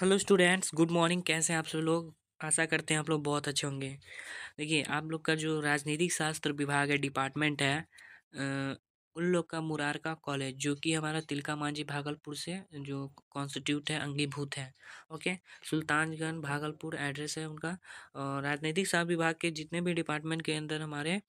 hello students good morning कैसे हैं आप सब लोग आशा करते हैं आप लोग बहुत अच्छे होंगे देखिए आप लोग का जो राजनीतिक शास्त्र विभाग है डिपार्टमेंट है उन लोग का मुरारका कॉलेज जो कि हमारा तिलका मांझी भागलपुर से जो कॉन्स्टिट्यूट है अंगीभूत है ओके सुल्तानगंज भागलपुर एड्रेस है उनका और राजनीतिक शास्त्र विभाग के जितने भी डिपार्टमेंट के अंदर हमारे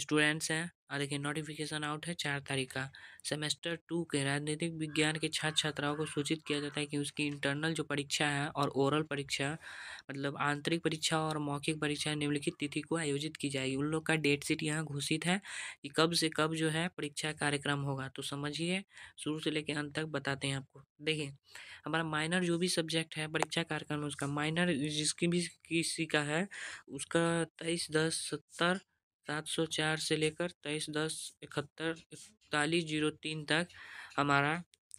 स्टूडेंट्स हैं और देखिए नोटिफिकेशन आउट है चार तारीख का सेमेस्टर टू के राजनीतिक विज्ञान के छात्र छात्राओं को सूचित किया जाता है कि उसकी इंटरनल जो परीक्षा है और ओरल परीक्षा मतलब आंतरिक परीक्षा और मौखिक परीक्षा निम्नलिखित तिथि को आयोजित की जाएगी उन लोग का डेट शीट यहाँ घोषित है कि कब से कब जो है परीक्षा कार्यक्रम होगा तो समझिए शुरू से लेकर अंत तक बताते हैं आपको देखिए हमारा माइनर जो भी सब्जेक्ट है परीक्षा कार्यक्रम उसका माइनर जिसकी भी किसी का है उसका तेईस दस सत्तर सात सौ चार से लेकर तेईस दस इकहत्तर इकतालीस जीरो तीन तक हमारा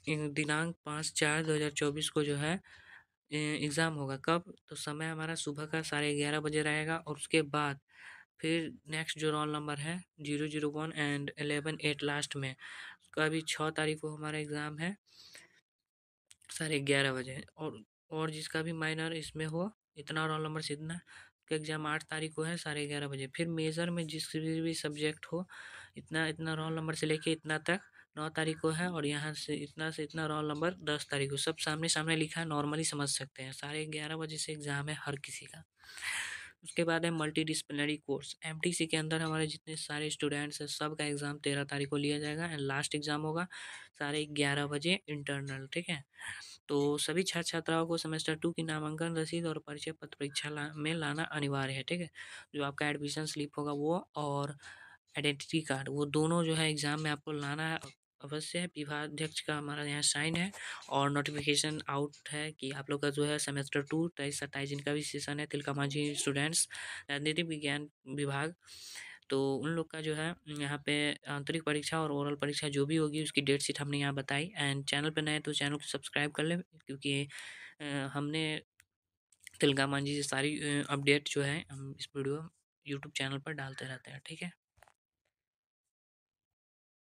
दिनांक पाँच चार दो हज़ार चौबीस को जो है एग्ज़ाम होगा कब तो समय हमारा सुबह का साढ़े ग्यारह बजे रहेगा और उसके बाद फिर नेक्स्ट जो रोल नंबर है zero zero one and eleven at last में उसका भी छः तारीख को हमारा एग्ज़ाम है साढ़े ग्यारह बजे और और जिसका भी माइनर इसमें हो इतना रोल नंबर सीधना का एग्ज़ाम आठ तारीख को है साढ़े ग्यारह बजे फिर मेजर में जिस भी सब्जेक्ट हो इतना इतना रोल नंबर से लेके इतना तक नौ तारीख को है और यहाँ से इतना से इतना रोल नंबर दस तारीख को सब सामने सामने लिखा है नॉर्मली समझ सकते हैं साढ़े ग्यारह बजे से एग्ज़ाम है हर किसी का उसके बाद है मल्टी डिसप्लिनरी कोर्स एम के अंदर हमारे जितने सारे स्टूडेंट्स हैं सब का एग्ज़ाम तेरह तारीख को लिया जाएगा एंड लास्ट एग्ज़ाम होगा साढ़े ग्यारह बजे इंटरनल ठीक है तो सभी छात्र छात्राओं को सेमेस्टर टू की नामांकन रसीद और परिचय पत्र परीक्षा ला, में लाना अनिवार्य है ठीक है जो आपका एडमिशन स्लिप होगा वो और आइडेंटिटी कार्ड वो दोनों जो है एग्ज़ाम में आपको लाना है अवश्य है अध्यक्ष का हमारा यहाँ साइन है और नोटिफिकेशन आउट है कि आप लोग का जो है सेमेस्टर टू तेईस सत्ताईस जिनका भी सेशन है तिलका मांझी स्टूडेंट्स राजनीतिक विज्ञान विभाग तो उन लोग का जो है यहाँ पे आंतरिक परीक्षा और ओरल परीक्षा जो भी होगी उसकी डेट शीट हमने यहाँ बताई एंड चैनल पर नए तो चैनल को सब्सक्राइब कर लें क्योंकि हमने तिलका मांझी से सारी अपडेट जो है हम इस वीडियो यूट्यूब चैनल पर डालते रहते हैं ठीक है